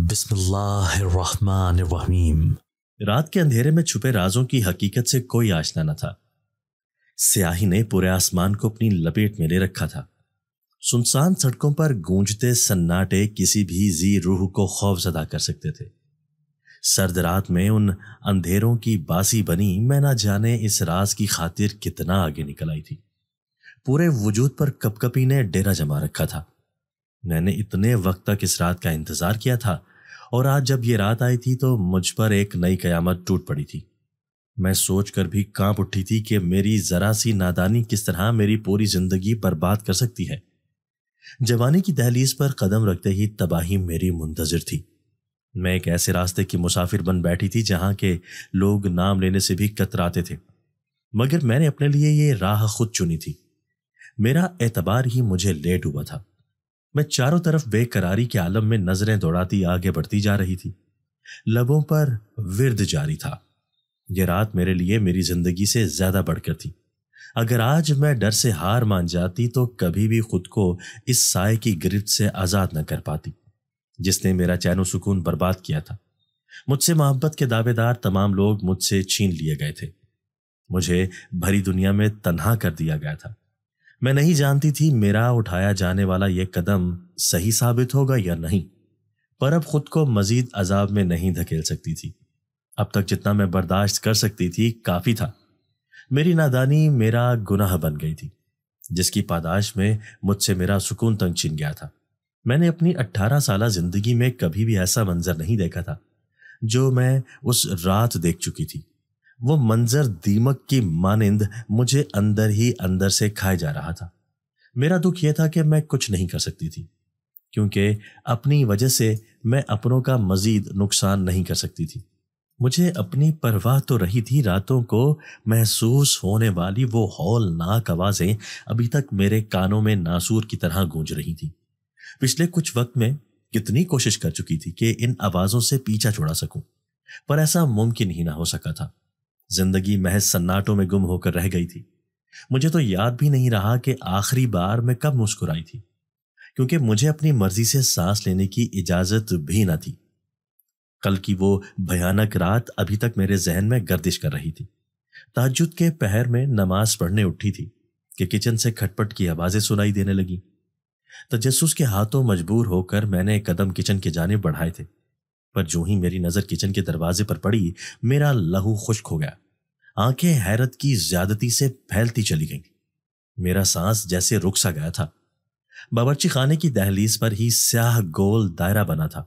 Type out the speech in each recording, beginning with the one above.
बिस्मिल्लाहिर्रहमानिर्रहीम रात के अंधेरे में छुपे राजों की हकीकत से कोई आशना न था स्याही ने पूरे आसमान को अपनी लपेट में ले रखा था सुनसान सड़कों पर गूंजते सन्नाटे किसी भी जी रूह को जदा कर सकते थे सर्द रात में उन अंधेरों की बासी बनी मैं ना जाने इस राज की खातिर कितना आगे निकल आई थी पूरे वजूद पर कपकपी ने डेरा जमा रखा था मैंने इतने वक्त तक इस रात का इंतजार किया था और आज जब ये रात आई थी तो मुझ पर एक नई कयामत टूट पड़ी थी मैं सोचकर भी कांप उठी थी कि मेरी जरा सी नादानी किस तरह मेरी पूरी जिंदगी बर्बाद कर सकती है जवानी की दहलीज पर कदम रखते ही तबाही मेरी मुंतजर थी मैं एक ऐसे रास्ते की मुसाफिर बन बैठी थी जहां के लोग नाम लेने से भी कतराते थे मगर मैंने अपने लिए ये राह खुद चुनी थी मेरा एतबार ही मुझे लेट हुआ था मैं चारों तरफ बेकरारी के आलम में नजरें दौड़ाती आगे बढ़ती जा रही थी लबों पर विरद जारी था यह रात मेरे लिए मेरी जिंदगी से ज्यादा बढ़कर थी अगर आज मैं डर से हार मान जाती तो कभी भी खुद को इस साय की गिरफ्त से आज़ाद न कर पाती जिसने मेरा चैन सुकून बर्बाद किया था मुझसे मोहब्बत के दावेदार तमाम लोग मुझसे छीन लिए गए थे मुझे भरी दुनिया में तन्हा कर दिया गया था मैं नहीं जानती थी मेरा उठाया जाने वाला यह कदम सही साबित होगा या नहीं पर अब खुद को मजीद अजाब में नहीं धकेल सकती थी अब तक जितना मैं बर्दाश्त कर सकती थी काफ़ी था मेरी नादानी मेरा गुनाह बन गई थी जिसकी पादाश में मुझसे मेरा सुकून तंग छिन गया था मैंने अपनी अट्ठारह साल जिंदगी में कभी भी ऐसा मंजर नहीं देखा था जो मैं उस रात देख चुकी थी वो मंजर दीमक की मानिंद मुझे अंदर ही अंदर से खाए जा रहा था मेरा दुख यह था कि मैं कुछ नहीं कर सकती थी क्योंकि अपनी वजह से मैं अपनों का मजीद नुकसान नहीं कर सकती थी मुझे अपनी परवाह तो रही थी रातों को महसूस होने वाली वो हौलनाक आवाज़ें अभी तक मेरे कानों में नासूर की तरह गूंज रही थी पिछले कुछ वक्त में कितनी कोशिश कर चुकी थी कि इन आवाज़ों से पीछा छुड़ा सकूं पर ऐसा मुमकिन ही ना हो सका था जिंदगी महज सन्नाटों में गुम होकर रह गई थी मुझे तो याद भी नहीं रहा कि आखिरी बार मैं कब मुस्कुराई थी क्योंकि मुझे अपनी मर्जी से सांस लेने की इजाजत भी ना थी कल की वो भयानक रात अभी तक मेरे जहन में गर्दिश कर रही थी ताजुद के पहर में नमाज पढ़ने उठी थी कि किचन से खटपट की आवाजें सुनाई देने लगी तजस्सुस के हाथों मजबूर होकर मैंने कदम किचन की जाने बढ़ाए थे पर जो ही मेरी नजर किचन के दरवाजे पर पड़ी मेरा लहू खुश्क हो गया आंखें हैरत की ज्यादती से फैलती चली गईं मेरा सांस जैसे रुक सा गया था बाबरची खाने की दहलीज पर ही स्याह गोल दायरा बना था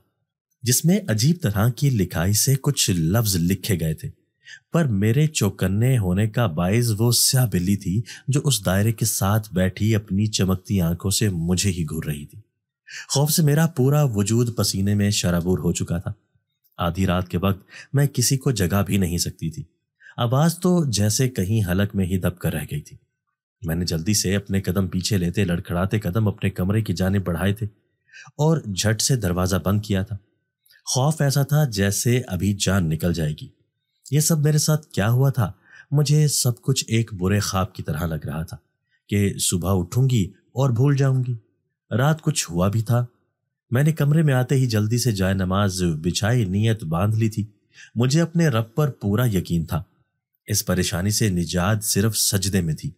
जिसमें अजीब तरह की लिखाई से कुछ लफ्ज लिखे गए थे पर मेरे चौकन्ने होने का बायस वो स्याह बिल्ली थी जो उस दायरे के साथ बैठी अपनी चमकती आंखों से मुझे ही घूर रही थी खौफ से मेरा पूरा वजूद पसीने में शराबूर हो चुका था आधी रात के वक्त मैं किसी को जगा भी नहीं सकती थी आवाज तो जैसे कहीं हलक में ही दबकर रह गई थी मैंने जल्दी से अपने कदम पीछे लेते लड़खड़ाते कदम अपने कमरे की जाने बढ़ाए थे और झट से दरवाज़ा बंद किया था खौफ ऐसा था जैसे अभी जान निकल जाएगी ये सब मेरे साथ क्या हुआ था मुझे सब कुछ एक बुरे ख्वाब की तरह लग रहा था कि सुबह उठूंगी और भूल जाऊंगी रात कुछ हुआ भी था मैंने कमरे में आते ही जल्दी से जाय नमाज बिछाई नीयत बांध ली थी मुझे अपने रब पर पूरा यकीन था इस परेशानी से निजात सिर्फ सजदे में थी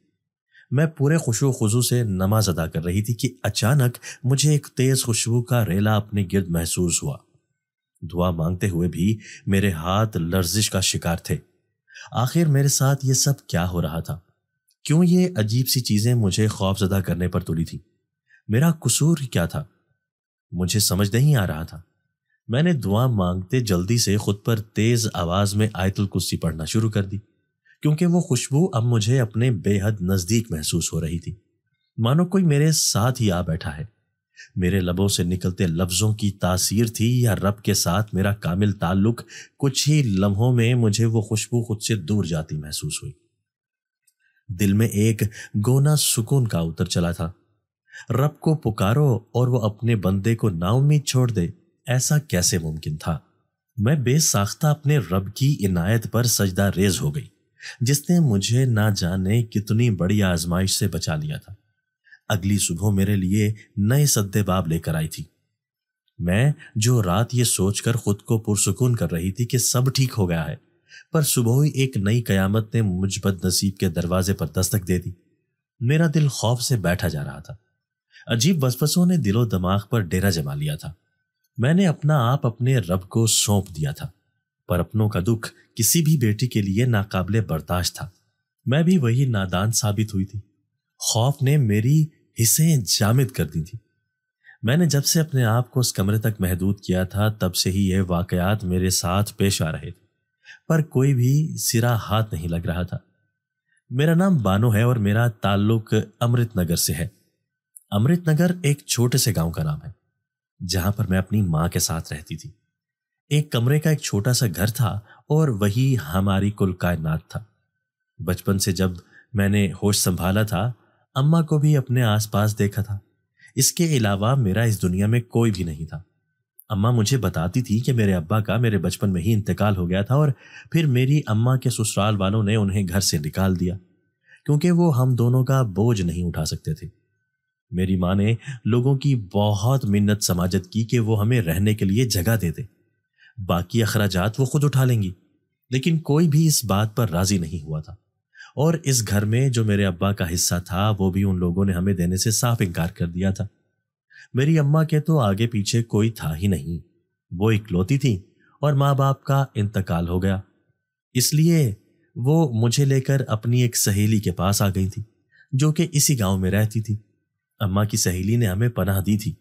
मैं पूरे खुशो खुशू से नमाज अदा कर रही थी कि अचानक मुझे एक तेज खुशबू का रेला अपने गिर्द महसूस हुआ दुआ मांगते हुए भी मेरे हाथ लर्जिश का शिकार थे आखिर मेरे साथ ये सब क्या हो रहा था क्यों ये अजीब सी चीजें मुझे खौफजदा करने पर तुली थी मेरा कसूर क्या था मुझे समझ नहीं आ रहा था मैंने दुआ मांगते जल्दी से खुद पर तेज आवाज में आयतुल कुर्सी पढ़ना शुरू कर दी क्योंकि वो खुशबू अब मुझे अपने बेहद नजदीक महसूस हो रही थी मानो कोई मेरे साथ ही आ बैठा है मेरे लबों से निकलते लफ्जों की तासीर थी या रब के साथ मेरा कामिल ताल्लुक कुछ ही लम्हों में मुझे वो खुशबू खुद से दूर जाती महसूस हुई दिल में एक गोना सुकून का उतर चला था रब को पुकारो और वो अपने बंदे को नाउमीद छोड़ दे ऐसा कैसे मुमकिन था मैं बेसाख्ता अपने रब की इनायत पर सजदा रेज हो गई जिसने मुझे ना जाने कितनी बड़ी आजमाइश से बचा लिया था अगली सुबह मेरे लिए नए सद्देबाब लेकर आई थी मैं जो रात ये सोचकर खुद को पुरसकून कर रही थी कि सब ठीक हो गया है पर सुबह ही एक नई कयामत ने मुझ बद नसीब के दरवाजे पर दस्तक दे दी मेरा दिल खौफ से बैठा जा रहा था अजीब वसवसों ने दिलो दिमाग पर डेरा जमा लिया था मैंने अपना आप अपने रब को सौंप दिया था पर अपनों का दुख किसी भी बेटी के लिए नाकाबले बर्दाश्त था मैं भी वही नादान साबित हुई थी खौफ ने मेरी हिस्से जामिद कर दी थी मैंने जब से अपने आप को उस कमरे तक महदूद किया था तब से ही यह वाकयात मेरे साथ पेश आ रहे थे पर कोई भी सिरा हाथ नहीं लग रहा था मेरा नाम बानो है और मेरा ताल्लुक अमृत नगर से है अमृत नगर एक छोटे से गांव का नाम है जहां पर मैं अपनी माँ के साथ रहती थी एक कमरे का एक छोटा सा घर था और वही हमारी कुल कायनात था बचपन से जब मैंने होश संभाला था अम्मा को भी अपने आसपास देखा था इसके अलावा मेरा इस दुनिया में कोई भी नहीं था अम्मा मुझे बताती थी कि मेरे अब्बा का मेरे बचपन में ही इंतकाल हो गया था और फिर मेरी अम्मा के ससुराल वालों ने उन्हें घर से निकाल दिया क्योंकि वो हम दोनों का बोझ नहीं उठा सकते थे मेरी माँ ने लोगों की बहुत मिन्नत समाजत की कि वो हमें रहने के लिए जगह दे दे बाकी अखराज वो खुद उठा लेंगी लेकिन कोई भी इस बात पर राजी नहीं हुआ था और इस घर में जो मेरे अब्बा का हिस्सा था वो भी उन लोगों ने हमें देने से साफ इनकार कर दिया था मेरी अम्मा के तो आगे पीछे कोई था ही नहीं वो इकलौती थी और माँ बाप का इंतकाल हो गया इसलिए वो मुझे लेकर अपनी एक सहेली के पास आ गई थी जो कि इसी गांव में रहती थी अम्मा की सहेली ने हमें पनाह दी थी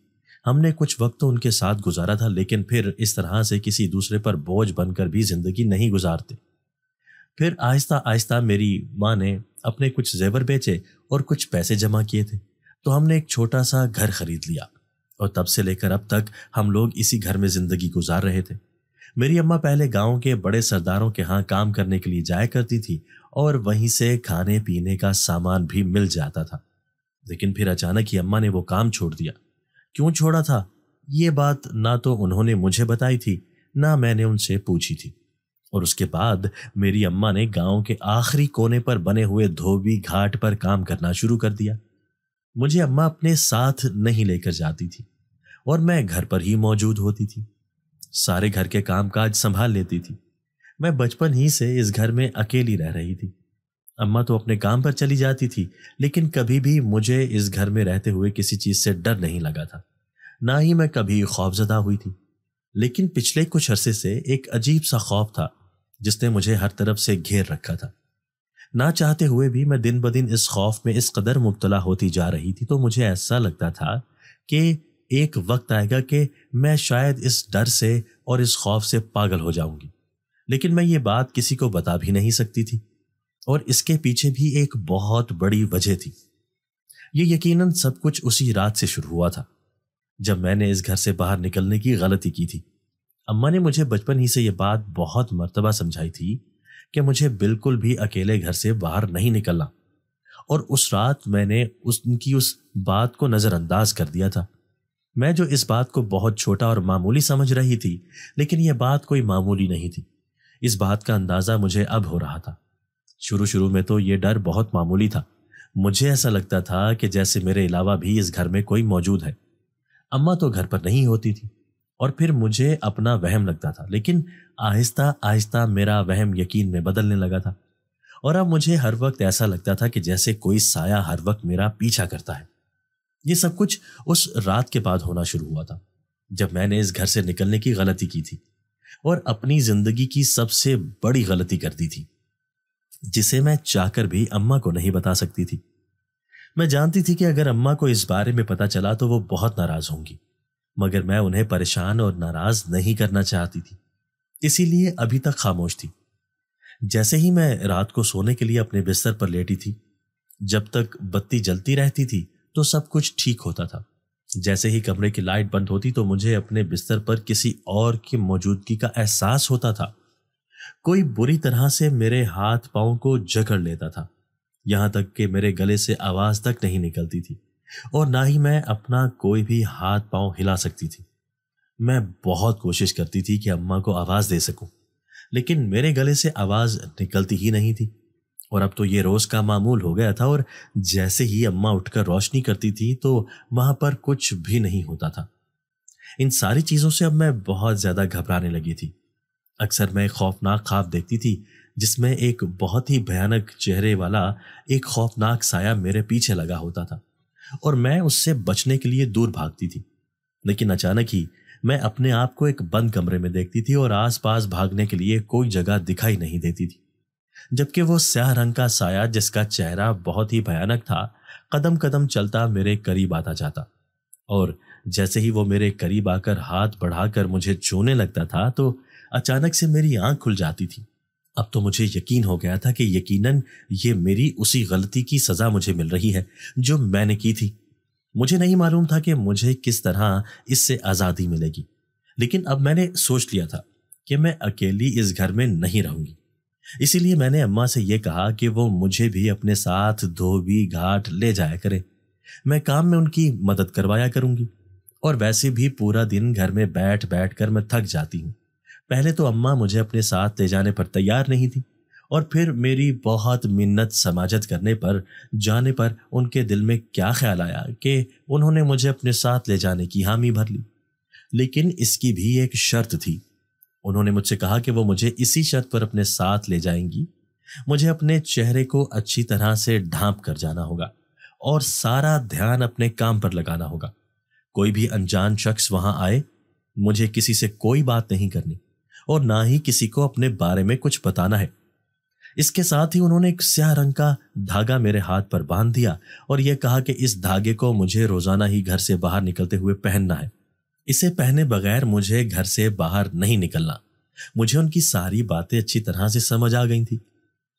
हमने कुछ वक्त तो उनके साथ गुजारा था लेकिन फिर इस तरह से किसी दूसरे पर बोझ बनकर भी जिंदगी नहीं गुजारते फिर आहिस्ता आहिस्ता मेरी माँ ने अपने कुछ जेवर बेचे और कुछ पैसे जमा किए थे तो हमने एक छोटा सा घर खरीद लिया और तब से लेकर अब तक हम लोग इसी घर में जिंदगी गुजार रहे थे मेरी अम्मा पहले गांव के बड़े सरदारों के यहाँ काम करने के लिए जाया करती थी और वहीं से खाने पीने का सामान भी मिल जाता था लेकिन फिर अचानक ही अम्मा ने वो काम छोड़ दिया क्यों छोड़ा था ये बात ना तो उन्होंने मुझे बताई थी ना मैंने उनसे पूछी थी और उसके बाद मेरी अम्मा ने गांव के आखिरी कोने पर बने हुए धोबी घाट पर काम करना शुरू कर दिया मुझे अम्मा अपने साथ नहीं लेकर जाती थी और मैं घर पर ही मौजूद होती थी सारे घर के कामकाज संभाल लेती थी मैं बचपन ही से इस घर में अकेली रह रही थी अम्मा तो अपने काम पर चली जाती थी लेकिन कभी भी मुझे इस घर में रहते हुए किसी चीज़ से डर नहीं लगा था ना ही मैं कभी खौफजदा हुई थी लेकिन पिछले कुछ अरसे से एक अजीब सा खौफ था जिसने मुझे हर तरफ से घेर रखा था ना चाहते हुए भी मैं दिन ब दिन इस खौफ में इस कदर मुबतला होती जा रही थी तो मुझे ऐसा लगता था कि एक वक्त आएगा कि मैं शायद इस डर से और इस खौफ से पागल हो जाऊंगी लेकिन मैं ये बात किसी को बता भी नहीं सकती थी और इसके पीछे भी एक बहुत बड़ी वजह थी ये यकीनन सब कुछ उसी रात से शुरू हुआ था जब मैंने इस घर से बाहर निकलने की गलती की थी अम्मा ने मुझे बचपन ही से यह बात बहुत मरतबा समझाई थी कि मुझे बिल्कुल भी अकेले घर से बाहर नहीं निकलना और उस रात मैंने उसकी उनकी उस बात को नज़रअंदाज कर दिया था मैं जो इस बात को बहुत छोटा और मामूली समझ रही थी लेकिन यह बात कोई मामूली नहीं थी इस बात का अंदाज़ा मुझे अब हो रहा था शुरू शुरू में तो ये डर बहुत मामूली था मुझे ऐसा लगता था कि जैसे मेरे अलावा भी इस घर में कोई मौजूद है अम्मा तो घर पर नहीं होती थी और फिर मुझे अपना वहम लगता था लेकिन आहिस्ता आहिस्ता मेरा वहम यकीन में बदलने लगा था और अब मुझे हर वक्त ऐसा लगता था कि जैसे कोई साया हर वक्त मेरा पीछा करता है ये सब कुछ उस रात के बाद होना शुरू हुआ था जब मैंने इस घर से निकलने की गलती की थी और अपनी जिंदगी की सबसे बड़ी गलती कर दी थी जिसे मैं चाहकर भी अम्मा को नहीं बता सकती थी मैं जानती थी कि अगर अम्मा को इस बारे में पता चला तो वो बहुत नाराज होंगी मगर मैं उन्हें परेशान और नाराज नहीं करना चाहती थी इसीलिए अभी तक खामोश थी जैसे ही मैं रात को सोने के लिए अपने बिस्तर पर लेटी थी जब तक बत्ती जलती रहती थी तो सब कुछ ठीक होता था जैसे ही कमरे की लाइट बंद होती तो मुझे अपने बिस्तर पर किसी और की मौजूदगी का एहसास होता था कोई बुरी तरह से मेरे हाथ पाओ को जकड़ लेता था यहाँ तक कि मेरे गले से आवाज तक नहीं निकलती थी और ना ही मैं अपना कोई भी हाथ पाँव हिला सकती थी मैं बहुत कोशिश करती थी कि अम्मा को आवाज़ दे सकूं, लेकिन मेरे गले से आवाज़ निकलती ही नहीं थी और अब तो ये रोज़ का मामूल हो गया था और जैसे ही अम्मा उठकर रोशनी करती थी तो वहाँ पर कुछ भी नहीं होता था इन सारी चीज़ों से अब मैं बहुत ज़्यादा घबराने लगी थी अक्सर मैं खौफनाक ख्वाब देखती थी जिसमें एक बहुत ही भयानक चेहरे वाला एक खौफनाक साया मेरे पीछे लगा होता था और मैं उससे बचने के लिए दूर भागती थी लेकिन अचानक ही मैं अपने आप को एक बंद कमरे में देखती थी और आसपास भागने के लिए कोई जगह दिखाई नहीं देती थी जबकि वो स्याह रंग का साया जिसका चेहरा बहुत ही भयानक था कदम कदम चलता मेरे करीब आता जाता और जैसे ही वो मेरे करीब आकर हाथ बढ़ाकर मुझे छूने लगता था तो अचानक से मेरी आंख खुल जाती थी अब तो मुझे यकीन हो गया था कि यकीनन ये मेरी उसी गलती की सज़ा मुझे मिल रही है जो मैंने की थी मुझे नहीं मालूम था कि मुझे किस तरह इससे आज़ादी मिलेगी लेकिन अब मैंने सोच लिया था कि मैं अकेली इस घर में नहीं रहूंगी इसीलिए मैंने अम्मा से यह कहा कि वो मुझे भी अपने साथ धोबी घाट ले जाया करें मैं काम में उनकी मदद करवाया करूंगी और वैसे भी पूरा दिन घर में बैठ बैठ कर मैं थक जाती हूँ पहले तो अम्मा मुझे अपने साथ ले जाने पर तैयार नहीं थी और फिर मेरी बहुत मिन्नत समाजत करने पर जाने पर उनके दिल में क्या ख्याल आया कि उन्होंने मुझे अपने साथ ले जाने की हामी भर ली लेकिन इसकी भी एक शर्त थी उन्होंने मुझसे कहा कि वो मुझे इसी शर्त पर अपने साथ ले जाएंगी मुझे अपने चेहरे को अच्छी तरह से ढांप कर जाना होगा और सारा ध्यान अपने काम पर लगाना होगा कोई भी अनजान शख्स वहां आए मुझे किसी से कोई बात नहीं करनी और ना ही किसी को अपने बारे में कुछ बताना है इसके साथ ही उन्होंने एक स्याह रंग का धागा मेरे हाथ पर बांध दिया और यह कहा कि इस धागे को मुझे रोजाना ही घर से बाहर निकलते हुए पहनना है इसे पहने बगैर मुझे घर से बाहर नहीं निकलना मुझे उनकी सारी बातें अच्छी तरह से समझ आ गई थी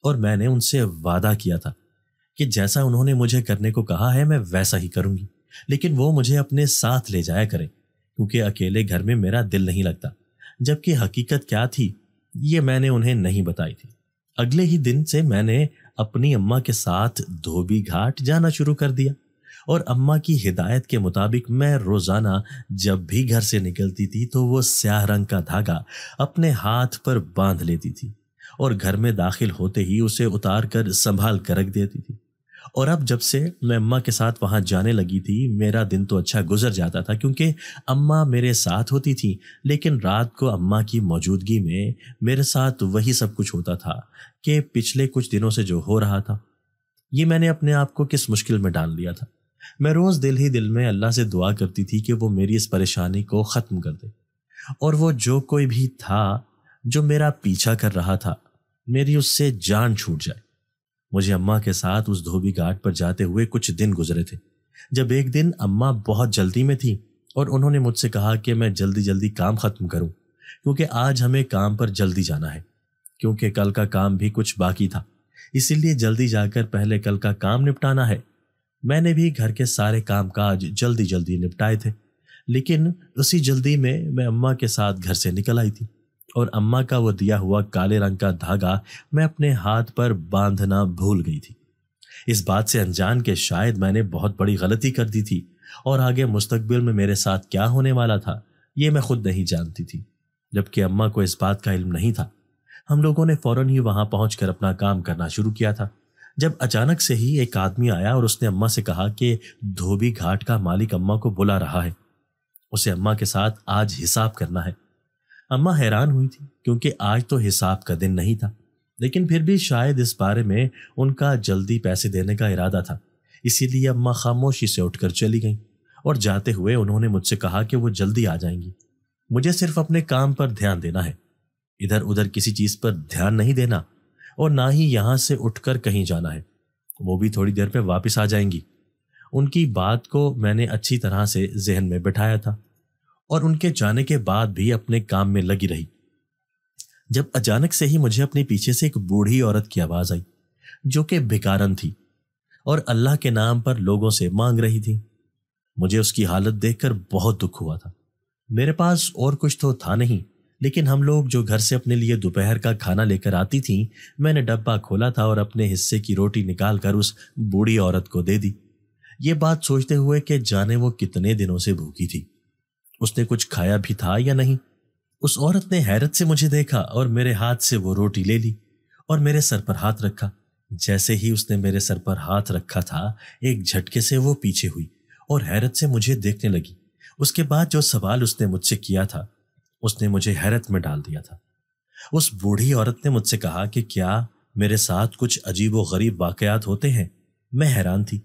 और मैंने उनसे वादा किया था कि जैसा उन्होंने मुझे करने को कहा है मैं वैसा ही करूंगी लेकिन वो मुझे अपने साथ ले जाया करें क्योंकि अकेले घर में मेरा दिल नहीं लगता जबकि हकीकत क्या थी ये मैंने उन्हें नहीं बताई थी अगले ही दिन से मैंने अपनी अम्मा के साथ धोबी घाट जाना शुरू कर दिया और अम्मा की हिदायत के मुताबिक मैं रोज़ाना जब भी घर से निकलती थी तो वो स्याह रंग का धागा अपने हाथ पर बांध लेती थी और घर में दाखिल होते ही उसे उतार कर संभाल कर रख देती थी और अब जब से मैं अम्मा के साथ वहाँ जाने लगी थी मेरा दिन तो अच्छा गुजर जाता था क्योंकि अम्मा मेरे साथ होती थी लेकिन रात को अम्मा की मौजूदगी में मेरे साथ वही सब कुछ होता था कि पिछले कुछ दिनों से जो हो रहा था ये मैंने अपने आप को किस मुश्किल में डाल लिया था मैं रोज़ दिल ही दिल में अल्लाह से दुआ करती थी कि वो मेरी इस परेशानी को ख़त्म कर दे और वो जो कोई भी था जो मेरा पीछा कर रहा था मेरी उससे जान छूट जाए मुझे अम्मा के साथ उस धोबी घाट पर जाते हुए कुछ दिन गुजरे थे जब एक दिन अम्मा बहुत जल्दी में थी और उन्होंने मुझसे कहा कि मैं जल्दी जल्दी काम ख़त्म करूं क्योंकि आज हमें काम पर जल्दी जाना है क्योंकि कल का काम भी कुछ बाकी था इसीलिए जल्दी जाकर पहले कल का काम निपटाना है मैंने भी घर के सारे काम काज जल्दी जल्दी निपटाए थे लेकिन उसी जल्दी में मैं अम्मा के साथ घर से निकल आई थी और अम्मा का वो दिया हुआ काले रंग का धागा मैं अपने हाथ पर बांधना भूल गई थी इस बात से अनजान के शायद मैंने बहुत बड़ी गलती कर दी थी और आगे मुस्तकबिल में मेरे साथ क्या होने वाला था ये मैं खुद नहीं जानती थी जबकि अम्मा को इस बात का इल्म नहीं था हम लोगों ने फौरन ही वहां पहुंचकर अपना काम करना शुरू किया था जब अचानक से ही एक आदमी आया और उसने अम्मा से कहा कि धोबी घाट का मालिक अम्मा को बुला रहा है उसे अम्मा के साथ आज हिसाब करना है अम्मा हैरान हुई थी क्योंकि आज तो हिसाब का दिन नहीं था लेकिन फिर भी शायद इस बारे में उनका जल्दी पैसे देने का इरादा था इसीलिए अम्मा खामोशी से उठकर चली गईं और जाते हुए उन्होंने मुझसे कहा कि वो जल्दी आ जाएंगी मुझे सिर्फ अपने काम पर ध्यान देना है इधर उधर किसी चीज पर ध्यान नहीं देना और ना ही यहाँ से उठकर कहीं जाना है वो भी थोड़ी देर में वापस आ जाएंगी उनकी बात को मैंने अच्छी तरह से जहन में बिठाया था और उनके जाने के बाद भी अपने काम में लगी रही जब अचानक से ही मुझे अपने पीछे से एक बूढ़ी औरत की आवाज़ आई जो कि भिकारन थी और अल्लाह के नाम पर लोगों से मांग रही थी मुझे उसकी हालत देखकर बहुत दुख हुआ था मेरे पास और कुछ तो था नहीं लेकिन हम लोग जो घर से अपने लिए दोपहर का खाना लेकर आती थीं मैंने डब्बा खोला था और अपने हिस्से की रोटी निकाल कर उस बूढ़ी औरत को दे दी ये बात सोचते हुए कि जाने वो कितने दिनों से भूखी थी उसने कुछ खाया भी था या नहीं उस औरत ने हैरत से मुझे देखा और मेरे हाथ से वो रोटी ले ली और मेरे सर पर हाथ रखा जैसे ही उसने मेरे सर पर हाथ रखा था एक झटके से वो पीछे हुई और हैरत से मुझे देखने लगी उसके बाद जो सवाल उसने मुझसे किया था उसने मुझे हैरत में डाल दिया था उस बूढ़ी औरत ने मुझसे कहा कि क्या मेरे साथ कुछ अजीब व गरीब वाकयात होते हैं मैं हैरान थी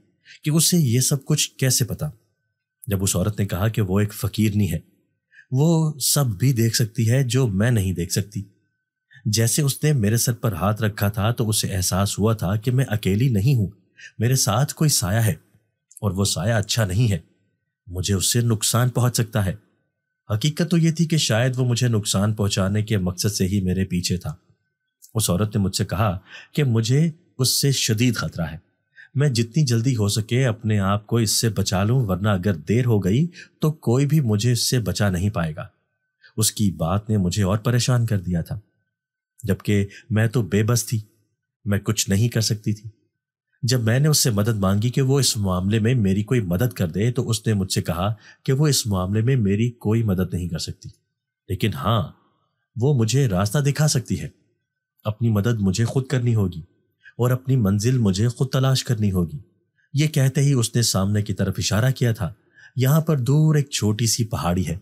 कि उसे ये सब कुछ कैसे पता जब उस औरत ने कहा कि वो एक फकीरनी है वो सब भी देख सकती है जो मैं नहीं देख सकती जैसे उसने मेरे सर पर हाथ रखा था तो उसे एहसास हुआ था कि मैं अकेली नहीं हूं मेरे साथ कोई साया है और वो साया अच्छा नहीं है मुझे उससे नुकसान पहुंच सकता है हकीकत तो ये थी कि शायद वो मुझे नुकसान पहुंचाने के मकसद से ही मेरे पीछे था उस औरत ने मुझसे कहा कि मुझे उससे शदीद खतरा है मैं जितनी जल्दी हो सके अपने आप को इससे बचा लूं वरना अगर देर हो गई तो कोई भी मुझे इससे बचा नहीं पाएगा उसकी बात ने मुझे और परेशान कर दिया था जबकि मैं तो बेबस थी मैं कुछ नहीं कर सकती थी जब मैंने उससे मदद मांगी कि वो इस मामले में मेरी कोई मदद कर दे तो उसने मुझसे कहा कि वो इस मामले में मेरी कोई मदद नहीं कर सकती लेकिन हाँ वो मुझे रास्ता दिखा सकती है अपनी मदद मुझे खुद करनी होगी और अपनी मंजिल मुझे खुद तलाश करनी होगी ये कहते ही उसने सामने की तरफ इशारा किया था यहाँ पर दूर एक छोटी सी पहाड़ी है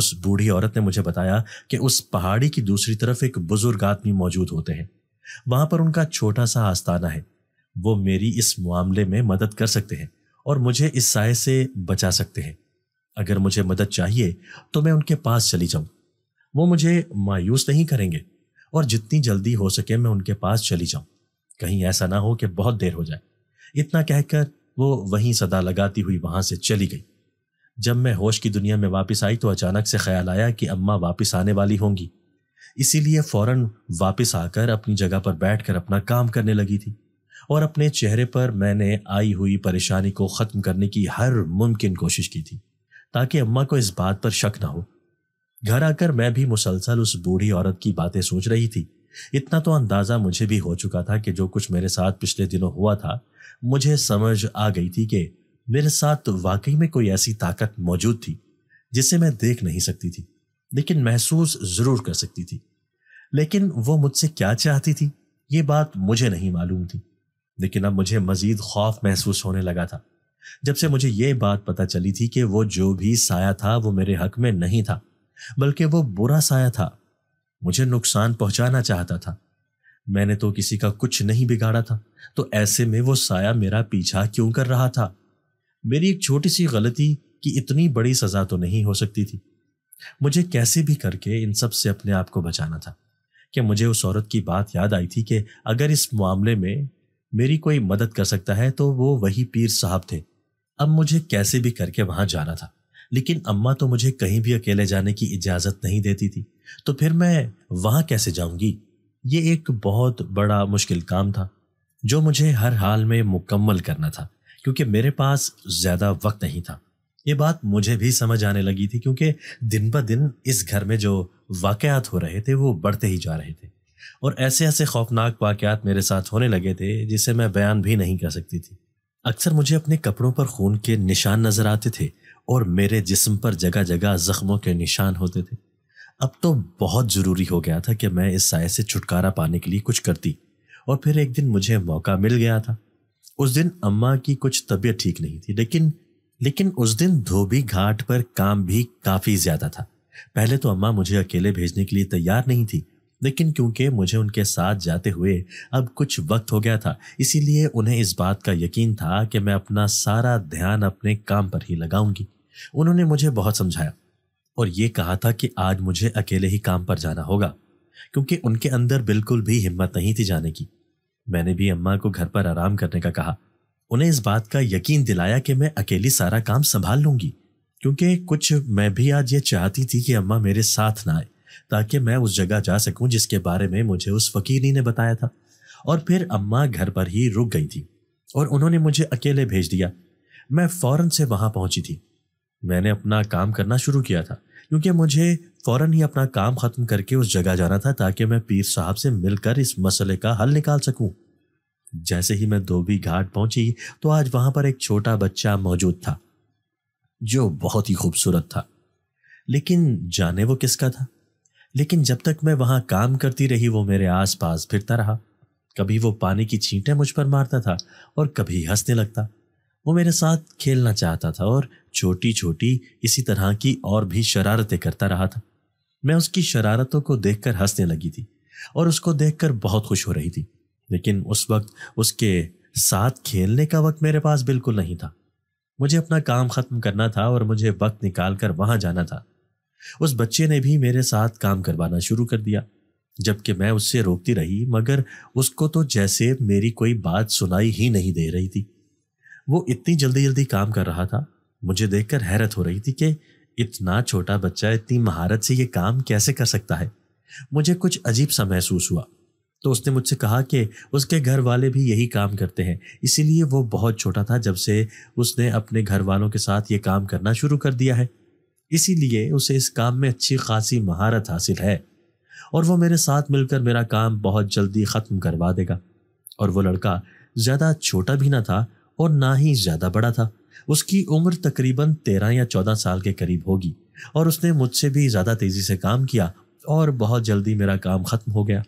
उस बूढ़ी औरत ने मुझे बताया कि उस पहाड़ी की दूसरी तरफ एक बुजुर्ग आदमी मौजूद होते हैं वहां पर उनका छोटा सा आस्ताना है वो मेरी इस मामले में मदद कर सकते हैं और मुझे इस साय से बचा सकते हैं अगर मुझे मदद चाहिए तो मैं उनके पास चली जाऊं वो मुझे मायूस नहीं करेंगे और जितनी जल्दी हो सके मैं उनके पास चली जाऊं कहीं ऐसा ना हो कि बहुत देर हो जाए इतना कहकर वो वहीं सदा लगाती हुई वहां से चली गई जब मैं होश की दुनिया में वापस आई तो अचानक से ख्याल आया कि अम्मा वापस आने वाली होंगी इसीलिए फौरन वापस आकर अपनी जगह पर बैठकर अपना काम करने लगी थी और अपने चेहरे पर मैंने आई हुई परेशानी को ख़त्म करने की हर मुमकिन कोशिश की थी ताकि अम्मा को इस बात पर शक ना हो घर आकर मैं भी मुसलसल उस बूढ़ी औरत की बातें सोच रही थी इतना तो अंदाज़ा मुझे भी हो चुका था कि जो कुछ मेरे साथ पिछले दिनों हुआ था मुझे समझ आ गई थी कि मेरे साथ वाकई में कोई ऐसी ताकत मौजूद थी जिसे मैं देख नहीं सकती थी लेकिन महसूस ज़रूर कर सकती थी लेकिन वो मुझसे क्या चाहती थी ये बात मुझे नहीं मालूम थी लेकिन अब मुझे मज़ीद खौफ महसूस होने लगा था जब से मुझे ये बात पता चली थी कि वो जो भी साया था वो मेरे हक में नहीं था बल्कि वो बुरा साया था मुझे नुकसान पहुंचाना चाहता था मैंने तो किसी का कुछ नहीं बिगाड़ा था तो ऐसे में वो साया मेरा पीछा क्यों कर रहा था मेरी एक छोटी सी गलती की इतनी बड़ी सजा तो नहीं हो सकती थी मुझे कैसे भी करके इन सब से अपने आप को बचाना था कि मुझे उस औरत की बात याद आई थी कि अगर इस मामले में मेरी कोई मदद कर सकता है तो वो वही पीर साहब थे अब मुझे कैसे भी करके वहां जाना था लेकिन अम्मा तो मुझे कहीं भी अकेले जाने की इजाज़त नहीं देती थी तो फिर मैं वहां कैसे जाऊंगी ये एक बहुत बड़ा मुश्किल काम था जो मुझे हर हाल में मुकम्मल करना था क्योंकि मेरे पास ज़्यादा वक्त नहीं था ये बात मुझे भी समझ आने लगी थी क्योंकि दिन ब दिन इस घर में जो वाकयात हो रहे थे वो बढ़ते ही जा रहे थे और ऐसे ऐसे खौफनाक वाकयात मेरे साथ होने लगे थे जिसे मैं बयान भी नहीं कर सकती थी अक्सर मुझे अपने कपड़ों पर खून के निशान नज़र आते थे और मेरे जिस्म पर जगह जगह ज़ख्मों के निशान होते थे अब तो बहुत ज़रूरी हो गया था कि मैं इस साय से छुटकारा पाने के लिए कुछ करती और फिर एक दिन मुझे मौका मिल गया था उस दिन अम्मा की कुछ तबीयत ठीक नहीं थी लेकिन लेकिन उस दिन धोबी घाट पर काम भी काफ़ी ज़्यादा था पहले तो अम्मा मुझे अकेले भेजने के लिए तैयार नहीं थी लेकिन क्योंकि मुझे उनके साथ जाते हुए अब कुछ वक्त हो गया था इसीलिए उन्हें इस बात का यकीन था कि मैं अपना सारा ध्यान अपने काम पर ही लगाऊंगी उन्होंने मुझे बहुत समझाया और ये कहा था कि आज मुझे अकेले ही काम पर जाना होगा क्योंकि उनके अंदर बिल्कुल भी हिम्मत नहीं थी जाने की मैंने भी अम्मा को घर पर आराम करने का कहा उन्हें इस बात का यकीन दिलाया कि मैं अकेली सारा काम संभाल लूंगी क्योंकि कुछ मैं भी आज ये चाहती थी कि अम्मा मेरे साथ ना आए ताकि मैं उस जगह जा सकूं जिसके बारे में मुझे उस फकीरनी ने बताया था और फिर अम्मा घर पर ही रुक गई थी और उन्होंने मुझे अकेले भेज दिया मैं फौरन से वहां पहुंची थी मैंने अपना काम करना शुरू किया था क्योंकि मुझे फ़ौरन ही अपना काम ख़त्म करके उस जगह जाना था ताकि मैं पीर साहब से मिलकर इस मसले का हल निकाल सकूं। जैसे ही मैं धोबी घाट पहुंची तो आज वहां पर एक छोटा बच्चा मौजूद था जो बहुत ही खूबसूरत था लेकिन जाने वो किसका था लेकिन जब तक मैं वहां काम करती रही वो मेरे आसपास फिरता रहा कभी वो पानी की छींटे मुझ पर मारता था और कभी हंसने लगता वो मेरे साथ खेलना चाहता था और छोटी छोटी इसी तरह की और भी शरारतें करता रहा था मैं उसकी शरारतों को देखकर हंसने लगी थी और उसको देखकर बहुत खुश हो रही थी लेकिन उस वक्त उसके साथ खेलने का वक्त मेरे पास बिल्कुल नहीं था मुझे अपना काम ख़त्म करना था और मुझे वक्त निकाल कर वहाँ जाना था उस बच्चे ने भी मेरे साथ काम करवाना शुरू कर दिया जबकि मैं उससे रोकती रही मगर उसको तो जैसे मेरी कोई बात सुनाई ही नहीं दे रही थी वो इतनी जल्दी जल्दी काम कर रहा था मुझे देखकर हैरत हो रही थी कि इतना छोटा बच्चा इतनी महारत से ये काम कैसे कर सकता है मुझे कुछ अजीब सा महसूस हुआ तो उसने मुझसे कहा कि उसके घर वाले भी यही काम करते हैं इसीलिए वो बहुत छोटा था जब से उसने अपने घर वालों के साथ ये काम करना शुरू कर दिया है इसीलिए उसे इस काम में अच्छी खासी महारत हासिल है और वो मेरे साथ मिलकर मेरा काम बहुत जल्दी ख़त्म करवा देगा और वो लड़का ज़्यादा छोटा भी ना था और ना ही ज़्यादा बड़ा था उसकी उम्र तकरीबन तेरह या चौदह साल के करीब होगी और उसने मुझसे भी ज़्यादा तेज़ी से काम किया और बहुत जल्दी मेरा काम ख़त्म हो गया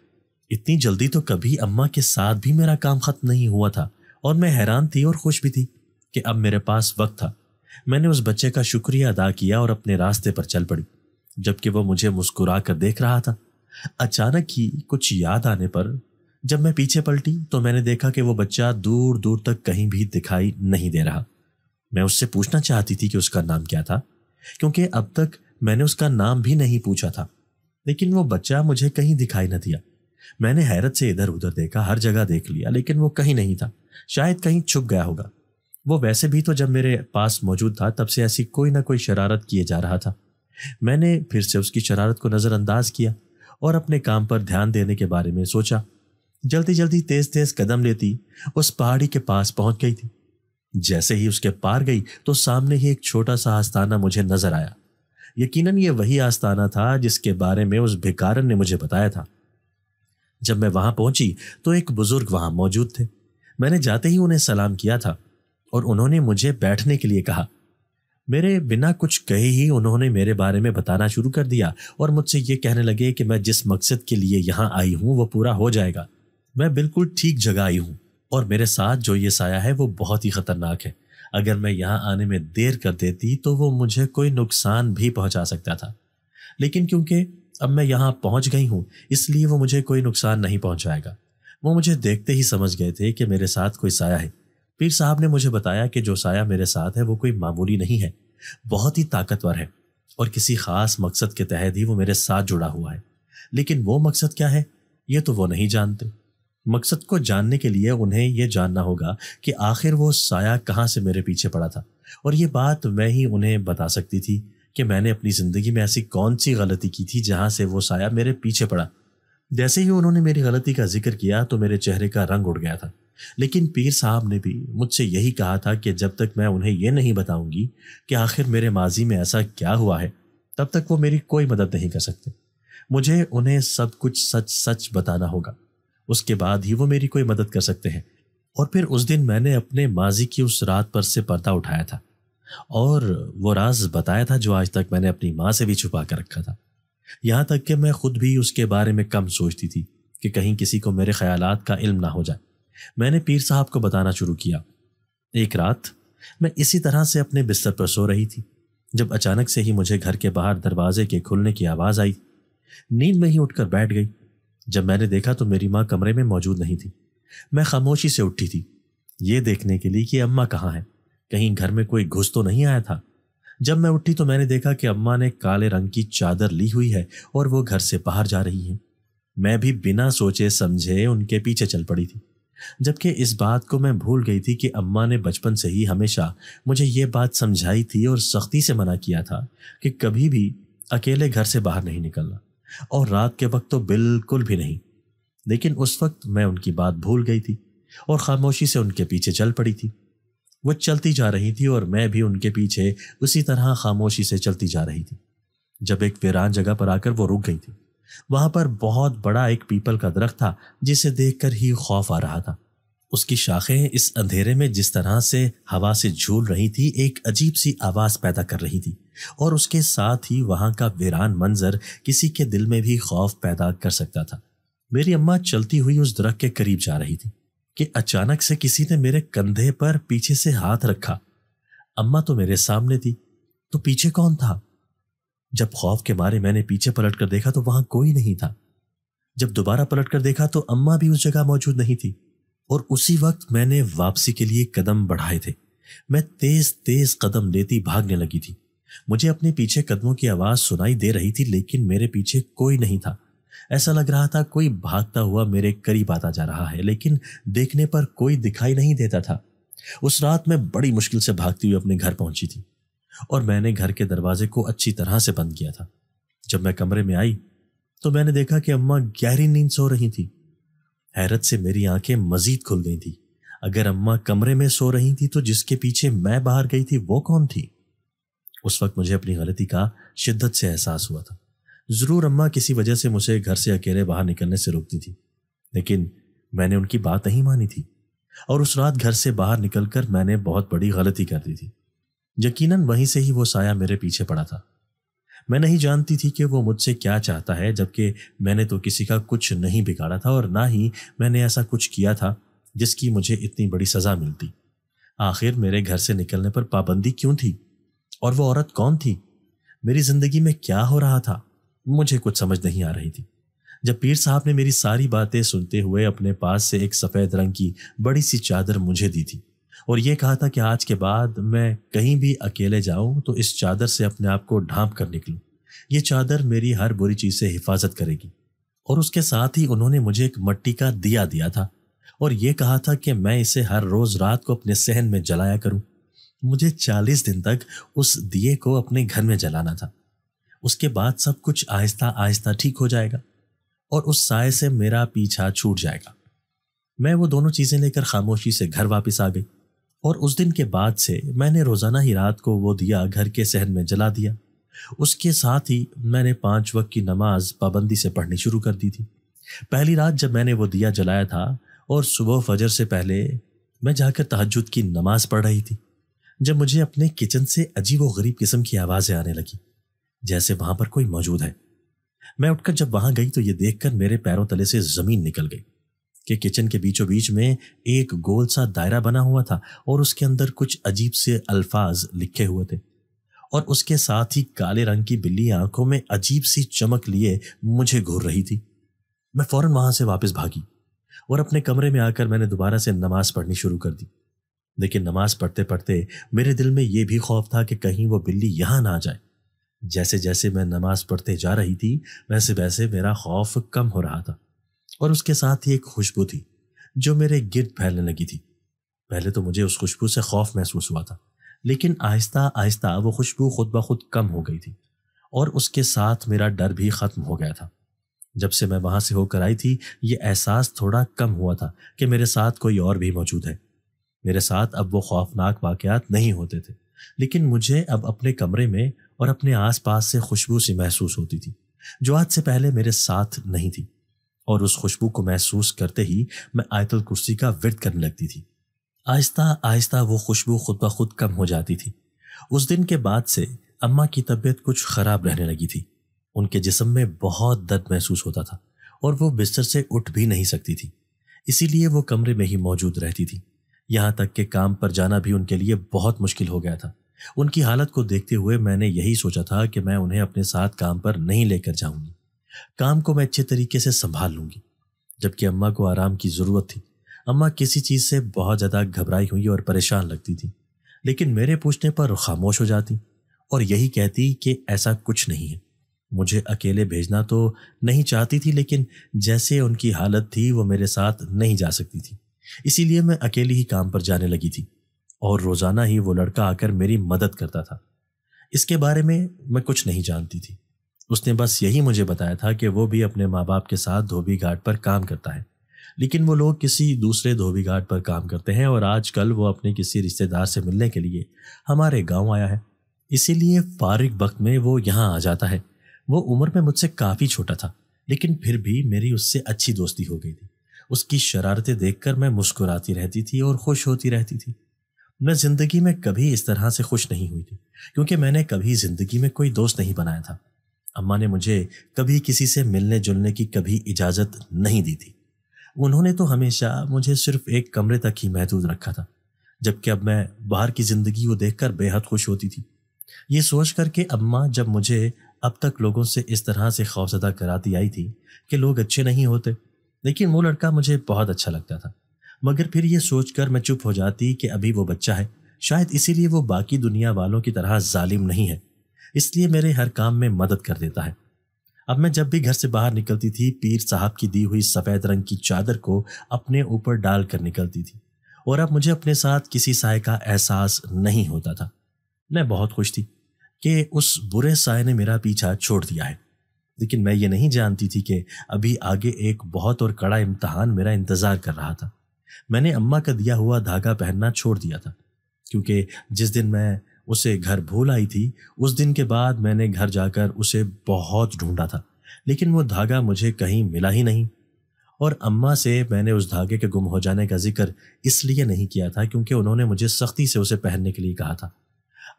इतनी जल्दी तो कभी अम्मा के साथ भी मेरा काम ख़त्म नहीं हुआ था और मैं हैरान थी और खुश भी थी कि अब मेरे पास वक्त था मैंने उस बच्चे का शुक्रिया अदा किया और अपने रास्ते पर चल पड़ी जबकि वह मुझे मुस्कुरा कर देख रहा था अचानक ही कुछ याद आने पर जब मैं पीछे पलटी तो मैंने देखा कि वो बच्चा दूर दूर तक कहीं भी दिखाई नहीं दे रहा मैं उससे पूछना चाहती थी कि उसका नाम क्या था क्योंकि अब तक मैंने उसका नाम भी नहीं पूछा था लेकिन वो बच्चा मुझे कहीं दिखाई न दिया मैंने हैरत से इधर उधर देखा हर जगह देख लिया लेकिन वो कहीं नहीं था शायद कहीं छुप गया होगा वो वैसे भी तो जब मेरे पास मौजूद था तब से ऐसी कोई ना कोई शरारत किए जा रहा था मैंने फिर से उसकी शरारत को नज़रअंदाज किया और अपने काम पर ध्यान देने के बारे में सोचा जल्दी जल्दी तेज तेज कदम लेती उस पहाड़ी के पास पहुंच गई थी जैसे ही उसके पार गई तो सामने ही एक छोटा सा आस्ताना मुझे नजर आया यकीनन ये वही आस्ताना था जिसके बारे में उस भिकारन ने मुझे बताया था जब मैं वहां पहुंची तो एक बुजुर्ग वहां मौजूद थे मैंने जाते ही उन्हें सलाम किया था और उन्होंने मुझे बैठने के लिए कहा मेरे बिना कुछ कहे ही उन्होंने मेरे बारे में बताना शुरू कर दिया और मुझसे ये कहने लगे कि मैं जिस मकसद के लिए यहाँ आई हूँ वो पूरा हो जाएगा मैं बिल्कुल ठीक जगह आई हूँ और मेरे साथ जो ये साया है वो बहुत ही खतरनाक है अगर मैं यहाँ आने में देर कर देती तो वो मुझे कोई नुकसान भी पहुँचा सकता था लेकिन क्योंकि अब मैं यहाँ पहुँच गई हूँ इसलिए वो मुझे कोई नुकसान नहीं पहुँचाएगा वो मुझे देखते ही समझ गए थे कि मेरे साथ कोई साया है पीर साहब ने मुझे बताया कि जो साया मेरे साथ है वो कोई मामूली नहीं है बहुत ही ताकतवर है और किसी खास मकसद के तहत ही वो मेरे साथ जुड़ा हुआ है लेकिन वो मकसद क्या है ये तो वो नहीं जानते मकसद को जानने के लिए उन्हें यह जानना होगा कि आखिर वो साया कहाँ से मेरे पीछे पड़ा था और ये बात मैं ही उन्हें बता सकती थी कि मैंने अपनी ज़िंदगी में ऐसी कौन सी गलती की थी जहाँ से वो साया मेरे पीछे पड़ा जैसे ही उन्होंने मेरी गलती का जिक्र किया तो मेरे चेहरे का रंग उड़ गया था लेकिन पीर साहब ने भी मुझसे यही कहा था कि जब तक मैं उन्हें यह नहीं बताऊंगी कि आखिर मेरे माजी में ऐसा क्या हुआ है तब तक वो मेरी कोई मदद नहीं कर सकते मुझे उन्हें सब कुछ सच सच बताना होगा उसके बाद ही वो मेरी कोई मदद कर सकते हैं और फिर उस दिन मैंने अपने माजी की उस रात पर से पर्दा उठाया था और वो राज बताया था जो आज तक मैंने अपनी माँ से भी छुपा कर रखा था यहाँ तक कि मैं खुद भी उसके बारे में कम सोचती थी कि कहीं किसी को मेरे ख्याल का इल्म ना हो जाए मैंने पीर साहब को बताना शुरू किया एक रात मैं इसी तरह से अपने बिस्तर पर सो रही थी जब अचानक से ही मुझे घर के बाहर दरवाजे के खुलने की आवाज़ आई नींद में ही उठकर बैठ गई जब मैंने देखा तो मेरी माँ कमरे में मौजूद नहीं थी मैं खामोशी से उठी थी ये देखने के लिए कि अम्मा कहाँ है कहीं घर में कोई घुस तो नहीं आया था जब मैं उठी तो मैंने देखा कि अम्मा ने काले रंग की चादर ली हुई है और वो घर से बाहर जा रही हैं मैं भी बिना सोचे समझे उनके पीछे चल पड़ी थी जबकि इस बात को मैं भूल गई थी कि अम्मा ने बचपन से ही हमेशा मुझे ये बात समझाई थी और सख्ती से मना किया था कि कभी भी अकेले घर से बाहर नहीं निकलना और रात के वक्त तो बिल्कुल भी नहीं लेकिन उस वक्त मैं उनकी बात भूल गई थी और खामोशी से उनके पीछे चल पड़ी थी वो चलती जा रही थी और मैं भी उनके पीछे उसी तरह खामोशी से चलती जा रही थी जब एक वीरान जगह पर आकर वो रुक गई थी वहां पर बहुत बड़ा एक पीपल का दरख्त था जिसे देखकर ही खौफ आ रहा था उसकी शाखें इस अंधेरे में जिस तरह से हवा से झूल रही थी एक अजीब सी आवाज़ पैदा कर रही थी और उसके साथ ही वहाँ का वीरान मंजर किसी के दिल में भी खौफ पैदा कर सकता था मेरी अम्मा चलती हुई उस दरख्त के करीब जा रही थी कि अचानक से किसी ने मेरे कंधे पर पीछे से हाथ रखा अम्मा तो मेरे सामने थी तो पीछे कौन था जब खौफ के मारे मैंने पीछे पलट कर देखा तो वहां कोई नहीं था जब दोबारा पलट कर देखा तो अम्मा भी उस जगह मौजूद नहीं थी और उसी वक्त मैंने वापसी के लिए कदम बढ़ाए थे मैं तेज तेज कदम लेती भागने लगी थी मुझे अपने पीछे कदमों की आवाज सुनाई दे रही थी लेकिन मेरे पीछे कोई नहीं था ऐसा लग रहा था कोई भागता हुआ मेरे करीब आता जा रहा है लेकिन देखने पर कोई दिखाई नहीं देता था उस रात मैं बड़ी मुश्किल से भागती हुई अपने घर पहुंची थी और मैंने घर के दरवाजे को अच्छी तरह से बंद किया था जब मैं कमरे में आई तो मैंने देखा कि अम्मा गहरी नींद सो रही थी हैरत से मेरी आंखें मजीद खुल गई थी अगर अम्मा कमरे में सो रही थी तो जिसके पीछे मैं बाहर गई थी वो कौन थी उस वक्त मुझे अपनी गलती का शिद्दत से एहसास हुआ था ज़रूर अम्मा किसी वजह से मुझे घर से अकेले बाहर निकलने से रोकती थी लेकिन मैंने उनकी बात नहीं मानी थी और उस रात घर से बाहर निकलकर मैंने बहुत बड़ी गलती कर दी थी यकीनन वहीं से ही वो साया मेरे पीछे पड़ा था मैं नहीं जानती थी कि वो मुझसे क्या चाहता है जबकि मैंने तो किसी का कुछ नहीं बिगाड़ा था और ना ही मैंने ऐसा कुछ किया था जिसकी मुझे इतनी बड़ी सज़ा मिलती आखिर मेरे घर से निकलने पर पाबंदी क्यों थी और वो औरत कौन थी मेरी ज़िंदगी में क्या हो रहा था मुझे कुछ समझ नहीं आ रही थी जब पीर साहब ने मेरी सारी बातें सुनते हुए अपने पास से एक सफ़ेद रंग की बड़ी सी चादर मुझे दी थी और ये कहा था कि आज के बाद मैं कहीं भी अकेले जाऊं तो इस चादर से अपने आप को ढांप कर निकलूं ये चादर मेरी हर बुरी चीज़ से हिफाजत करेगी और उसके साथ ही उन्होंने मुझे एक मट्टी का दिया दिया था और ये कहा था कि मैं इसे हर रोज़ रात को अपने सहन में जलाया करूं मुझे चालीस दिन तक उस दिए को अपने घर में जलाना था उसके बाद सब कुछ आहिस्ता आहिस्ता ठीक हो जाएगा और उस साय से मेरा पीछा छूट जाएगा मैं वो दोनों चीज़ें लेकर खामोशी से घर वापस आ गई और उस दिन के बाद से मैंने रोज़ाना ही रात को वो दिया घर के सहन में जला दिया उसके साथ ही मैंने पाँच वक्त की नमाज पाबंदी से पढ़नी शुरू कर दी थी पहली रात जब मैंने वो दिया जलाया था और सुबह फजर से पहले मैं जाकर तहजद की नमाज पढ़ रही थी जब मुझे अपने किचन से अजीब व गरीब किस्म की आवाज़ें आने लगी जैसे वहाँ पर कोई मौजूद है मैं उठकर जब वहाँ गई तो ये देखकर मेरे पैरों तले से ज़मीन निकल गई कि किचन के बीचों बीच में एक गोल सा दायरा बना हुआ था और उसके अंदर कुछ अजीब से अल्फाज लिखे हुए थे और उसके साथ ही काले रंग की बिल्ली आंखों में अजीब सी चमक लिए मुझे घूर रही थी मैं फौरन वहां से वापस भागी और अपने कमरे में आकर मैंने दोबारा से नमाज पढ़नी शुरू कर दी लेकिन नमाज पढ़ते पढ़ते मेरे दिल में यह भी खौफ था कि कहीं वो बिल्ली यहां ना आ जाए जैसे जैसे मैं नमाज पढ़ते जा रही थी वैसे वैसे मेरा खौफ कम हो रहा था और उसके साथ ही एक खुशबू थी जो मेरे गिरद फैलने लगी थी पहले तो मुझे उस खुशबू से खौफ महसूस हुआ था लेकिन आहिस्ता आहिस्ता वो खुशबू खुद ब खुद कम हो गई थी और उसके साथ मेरा डर भी ख़त्म हो गया था जब से मैं वहाँ से होकर आई थी ये एहसास थोड़ा कम हुआ था कि मेरे साथ कोई और भी मौजूद है मेरे साथ अब वो खौफनाक वाकयात नहीं होते थे लेकिन मुझे अब अपने कमरे में और अपने आसपास से खुशबू सी महसूस होती थी जो आज से पहले मेरे साथ नहीं थी और उस खुशबू को महसूस करते ही मैं आयतल कुर्सी का विरत करने लगती थी आहिस्ता आहिस्ता वो खुशबू खुद ब खुद कम हो जाती थी उस दिन के बाद से अम्मा की तबीयत कुछ ख़राब रहने लगी थी उनके जिसम में बहुत दर्द महसूस होता था और वो बिस्तर से उठ भी नहीं सकती थी इसीलिए वो कमरे में ही मौजूद रहती थी यहाँ तक के काम पर जाना भी उनके लिए बहुत मुश्किल हो गया था उनकी हालत को देखते हुए मैंने यही सोचा था कि मैं उन्हें अपने साथ काम पर नहीं लेकर जाऊंगी काम को मैं अच्छे तरीके से संभाल लूंगी जबकि अम्मा को आराम की ज़रूरत थी अम्मा किसी चीज़ से बहुत ज़्यादा घबराई हुई और परेशान लगती थी लेकिन मेरे पूछने पर खामोश हो जाती और यही कहती कि ऐसा कुछ नहीं है मुझे अकेले भेजना तो नहीं चाहती थी लेकिन जैसे उनकी हालत थी वो मेरे साथ नहीं जा सकती थी इसीलिए मैं अकेली ही काम पर जाने लगी थी और रोज़ाना ही वो लड़का आकर मेरी मदद करता था इसके बारे में मैं कुछ नहीं जानती थी उसने बस यही मुझे बताया था कि वो भी अपने माँ बाप के साथ धोबी घाट पर काम करता है लेकिन वो लोग किसी दूसरे धोबी घाट पर काम करते हैं और आजकल वो अपने किसी रिश्तेदार से मिलने के लिए हमारे गांव आया है इसीलिए फारिग वक्त में वो यहाँ आ जाता है वो उम्र में मुझसे काफ़ी छोटा था लेकिन फिर भी मेरी उससे अच्छी दोस्ती हो गई थी उसकी शरारतें देखकर मैं मुस्कुराती रहती थी और खुश होती रहती थी मैं ज़िंदगी में कभी इस तरह से खुश नहीं हुई थी क्योंकि मैंने कभी ज़िंदगी में कोई दोस्त नहीं बनाया था अम्मा ने मुझे कभी किसी से मिलने जुलने की कभी इजाज़त नहीं दी थी उन्होंने तो हमेशा मुझे सिर्फ एक कमरे तक ही महदूद रखा था जबकि अब मैं बाहर की ज़िंदगी को देखकर बेहद खुश होती थी ये सोच कर अम्मा जब मुझे अब तक लोगों से इस तरह से खौफजदा कराती आई थी कि लोग अच्छे नहीं होते लेकिन वो लड़का मुझे बहुत अच्छा लगता था मगर फिर ये सोच कर मैं चुप हो जाती कि अभी वो बच्चा है शायद इसीलिए वो बाकी दुनिया वालों की तरह जालिम नहीं है इसलिए मेरे हर काम में मदद कर देता है अब मैं जब भी घर से बाहर निकलती थी पीर साहब की दी हुई सफ़ेद रंग की चादर को अपने ऊपर डाल कर निकलती थी और अब मुझे अपने साथ किसी साय का एहसास नहीं होता था मैं बहुत खुश थी कि उस बुरे साय ने मेरा पीछा छोड़ दिया है लेकिन मैं ये नहीं जानती थी कि अभी आगे एक बहुत और कड़ा इम्तहान मेरा इंतज़ार कर रहा था मैंने अम्मा का दिया हुआ धागा पहनना छोड़ दिया था क्योंकि जिस दिन मैं उसे घर भूल आई थी उस दिन के बाद मैंने घर जाकर उसे बहुत ढूंढा था लेकिन वो धागा मुझे कहीं मिला ही नहीं और अम्मा से मैंने उस धागे के गुम हो जाने का जिक्र इसलिए नहीं किया था क्योंकि उन्होंने मुझे सख्ती से उसे पहनने के लिए कहा था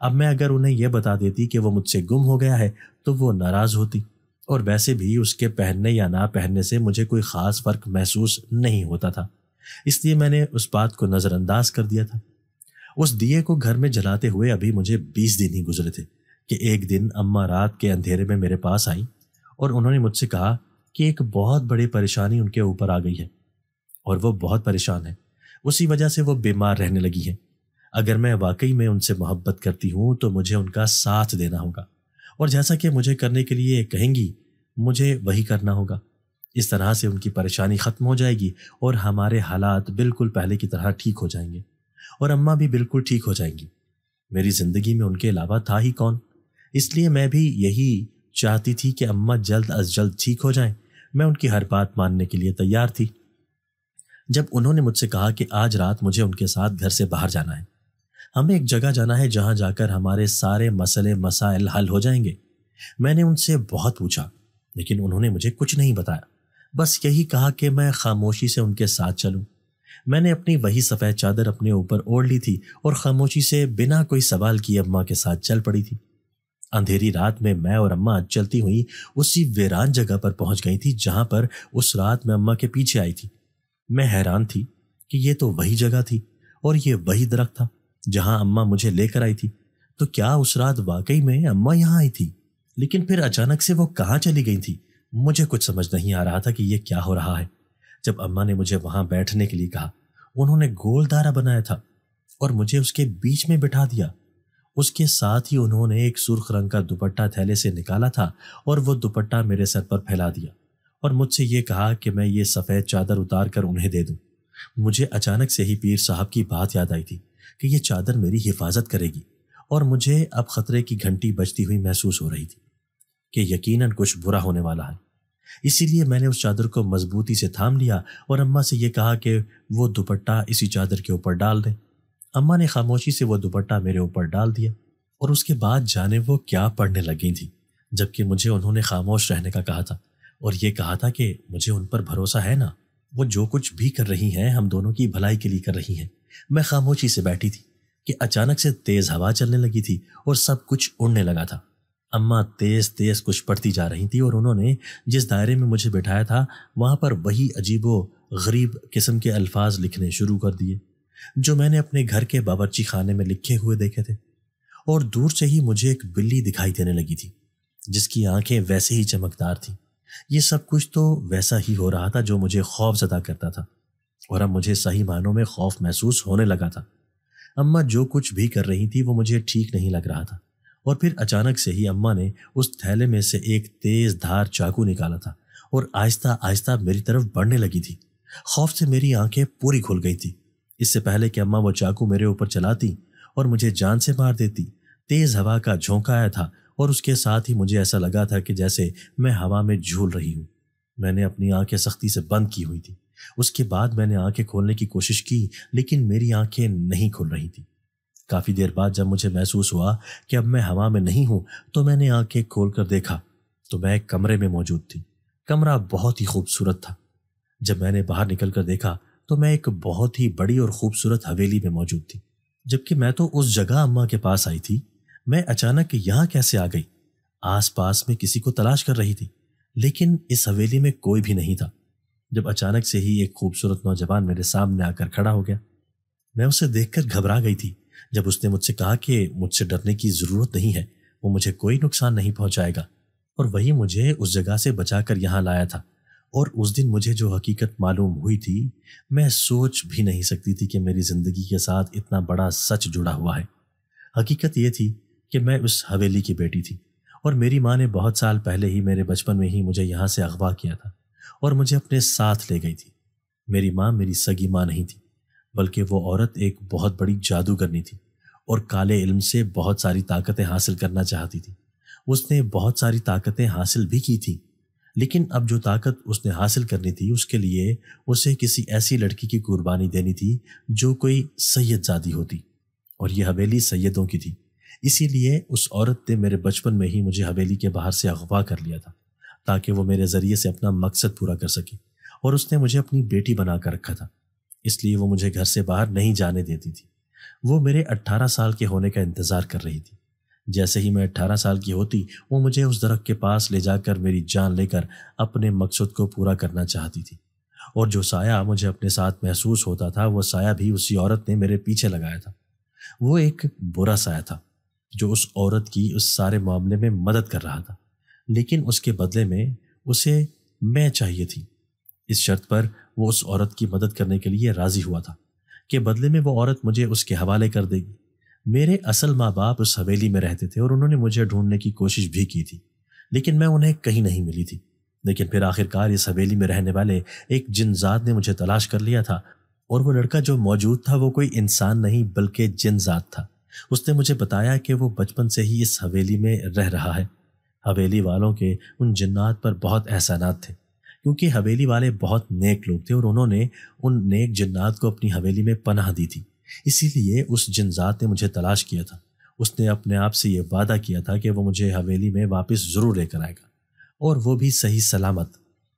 अब मैं अगर उन्हें यह बता देती कि वो मुझसे गुम हो गया है तो वो नाराज़ होती और वैसे भी उसके पहनने या ना पहनने से मुझे कोई ख़ास फ़र्क महसूस नहीं होता था इसलिए मैंने उस बात को नज़रअंदाज कर दिया था उस दिए को घर में जलाते हुए अभी मुझे बीस दिन ही गुजरे थे कि एक दिन अम्मा रात के अंधेरे में मेरे पास आई और उन्होंने मुझसे कहा कि एक बहुत बड़ी परेशानी उनके ऊपर आ गई है और वो बहुत परेशान है उसी वजह से वो बीमार रहने लगी है अगर मैं वाकई में उनसे मोहब्बत करती हूँ तो मुझे उनका साथ देना होगा और जैसा कि मुझे करने के लिए कहेंगी मुझे वही करना होगा इस तरह से उनकी परेशानी ख़त्म हो जाएगी और हमारे हालात बिल्कुल पहले की तरह ठीक हो जाएंगे और अम्मा भी बिल्कुल ठीक हो जाएंगी मेरी जिंदगी में उनके अलावा था ही कौन इसलिए मैं भी यही चाहती थी कि अम्मा जल्द अज जल्द ठीक हो जाएं। मैं उनकी हर बात मानने के लिए तैयार थी जब उन्होंने मुझसे कहा कि आज रात मुझे उनके साथ घर से बाहर जाना है हमें एक जगह जाना है जहां जाकर हमारे सारे मसले मसाइल हल हो जाएंगे मैंने उनसे बहुत पूछा लेकिन उन्होंने मुझे कुछ नहीं बताया बस यही कहा कि मैं खामोशी से उनके साथ चलूं मैंने अपनी वही सफ़ेद चादर अपने ऊपर ओढ़ ली थी और खामोशी से बिना कोई सवाल किए अम्मा के साथ चल पड़ी थी अंधेरी रात में मैं और अम्मा चलती हुई उसी वीरान जगह पर पहुंच गई थी जहां पर उस रात मैं अम्मा के पीछे आई थी मैं हैरान थी कि ये तो वही जगह थी और ये वही दरख्त था जहां अम्मा मुझे लेकर आई थी तो क्या उस रात वाकई में अम्मा यहाँ आई थी लेकिन फिर अचानक से वो कहाँ चली गई थी मुझे कुछ समझ नहीं आ रहा था कि ये क्या हो रहा है जब अम्मा ने मुझे वहां बैठने के लिए कहा उन्होंने गोल दायरा बनाया था और मुझे उसके बीच में बिठा दिया उसके साथ ही उन्होंने एक सुर्ख रंग का दुपट्टा थैले से निकाला था और वो दुपट्टा मेरे सर पर फैला दिया और मुझसे ये कहा कि मैं ये सफ़ेद चादर उतार कर उन्हें दे दूं। मुझे अचानक से ही पीर साहब की बात याद आई थी कि ये चादर मेरी हिफाजत करेगी और मुझे अब खतरे की घंटी बजती हुई महसूस हो रही थी कि यकीनन कुछ बुरा होने वाला है इसीलिए मैंने उस चादर को मजबूती से थाम लिया और अम्मा से यह कहा कि वो दुपट्टा इसी चादर के ऊपर डाल दें अम्मा ने खामोशी से वो दुपट्टा मेरे ऊपर डाल दिया और उसके बाद जाने वो क्या पढ़ने लगी थी जबकि मुझे उन्होंने खामोश रहने का कहा था और ये कहा था कि मुझे उन पर भरोसा है ना वो जो कुछ भी कर रही हैं हम दोनों की भलाई के लिए कर रही हैं मैं खामोशी से बैठी थी कि अचानक से तेज़ हवा चलने लगी थी और सब कुछ उड़ने लगा था अम्मा तेज तेज कुछ पढ़ती जा रही थी और उन्होंने जिस दायरे में मुझे बिठाया था वहाँ पर वही अजीबो गरीब किस्म के अल्फाज लिखने शुरू कर दिए जो मैंने अपने घर के बावरची खाने में लिखे हुए देखे थे और दूर से ही मुझे एक बिल्ली दिखाई देने लगी थी जिसकी आंखें वैसे ही चमकदार थीं ये सब कुछ तो वैसा ही हो रहा था जो मुझे खौफ जदा करता था और अब मुझे सही मानों में खौफ महसूस होने लगा था अम्मा जो कुछ भी कर रही थी वो मुझे ठीक नहीं लग रहा था और फिर अचानक से ही अम्मा ने उस थैले में से एक तेज धार चाकू निकाला था और आहिस्ता आहिस्ता मेरी तरफ बढ़ने लगी थी खौफ से मेरी आंखें पूरी खुल गई थी इससे पहले कि अम्मा वो चाकू मेरे ऊपर चलाती और मुझे जान से मार देती तेज हवा का झोंका आया था और उसके साथ ही मुझे ऐसा लगा था कि जैसे मैं हवा में झूल रही हूँ मैंने अपनी आंखें सख्ती से बंद की हुई थी उसके बाद मैंने आंखें खोलने की कोशिश की लेकिन मेरी आंखें नहीं खुल रही थी काफ़ी देर बाद जब मुझे महसूस हुआ कि अब मैं हवा में नहीं हूँ तो मैंने आंखें खोल कर देखा तो मैं एक कमरे में मौजूद थी कमरा बहुत ही खूबसूरत था जब मैंने बाहर निकल कर देखा तो मैं एक बहुत ही बड़ी और खूबसूरत हवेली में मौजूद थी जबकि मैं तो उस जगह अम्मा के पास आई थी मैं अचानक यहाँ कैसे आ गई आसपास में किसी को तलाश कर रही थी लेकिन इस हवेली में कोई भी नहीं था जब अचानक से ही एक खूबसूरत नौजवान मेरे सामने आकर खड़ा हो गया मैं उसे देखकर घबरा गई थी जब उसने मुझसे कहा कि मुझसे डरने की ज़रूरत नहीं है वो मुझे कोई नुकसान नहीं पहुंचाएगा और वही मुझे उस जगह से बचा कर यहाँ लाया था और उस दिन मुझे जो हकीकत मालूम हुई थी मैं सोच भी नहीं सकती थी कि मेरी ज़िंदगी के साथ इतना बड़ा सच जुड़ा हुआ है हकीकत ये थी कि मैं उस हवेली की बेटी थी और मेरी माँ ने बहुत साल पहले ही मेरे बचपन में ही मुझे यहाँ से अगवा किया था और मुझे अपने साथ ले गई थी मेरी माँ मेरी सगी माँ नहीं थी बल्कि वो औरत एक बहुत बड़ी जादूगरनी थी और काले इल्म से बहुत सारी ताकतें हासिल करना चाहती थी उसने बहुत सारी ताकतें हासिल भी की थी लेकिन अब जो ताकत उसने हासिल करनी थी उसके लिए उसे किसी ऐसी लड़की की कुर्बानी देनी थी जो कोई सैदजादी होती और यह हवेली सैदों की थी इसीलिए उस औरत ने मेरे बचपन में ही मुझे हवेली के बाहर से अगवा कर लिया था ताकि वो मेरे ज़रिए से अपना मकसद पूरा कर सके और उसने मुझे अपनी बेटी बना कर रखा था इसलिए वो मुझे घर से बाहर नहीं जाने देती थी वो मेरे 18 साल के होने का इंतज़ार कर रही थी जैसे ही मैं 18 साल की होती वो मुझे उस दरख्त के पास ले जाकर मेरी जान लेकर अपने मकसद को पूरा करना चाहती थी और जो साया मुझे अपने साथ महसूस होता था वो साया भी उसी औरत ने मेरे पीछे लगाया था वो एक बुरा साया था जो उस औरत की उस सारे मामले में मदद कर रहा था लेकिन उसके बदले में उसे मैं चाहिए थी इस शर्त पर वो उस औरत की मदद करने के लिए राजी हुआ था कि बदले में वो औरत मुझे उसके हवाले कर देगी मेरे असल माँ बाप उस हवेली में रहते थे और उन्होंने मुझे ढूंढने की कोशिश भी की थी लेकिन मैं उन्हें कहीं नहीं मिली थी लेकिन फिर आखिरकार इस हवेली में रहने वाले एक जिनजात ने मुझे तलाश कर लिया था और वो लड़का जो मौजूद था वो कोई इंसान नहीं बल्कि जिनजात था उसने मुझे बताया कि वो बचपन से ही इस हवेली में रह रहा है हवेली वालों के उन जिन्नात पर बहुत एहसानात थे क्योंकि हवेली वाले बहुत नेक लोग थे और उन्होंने उन नेक जन्नात को अपनी हवेली में पनाह दी थी इसीलिए उस जिनजात ने मुझे तलाश किया था उसने अपने आप से ये वादा किया था कि वो मुझे हवेली में वापस ज़रूर लेकर आएगा और वो भी सही सलामत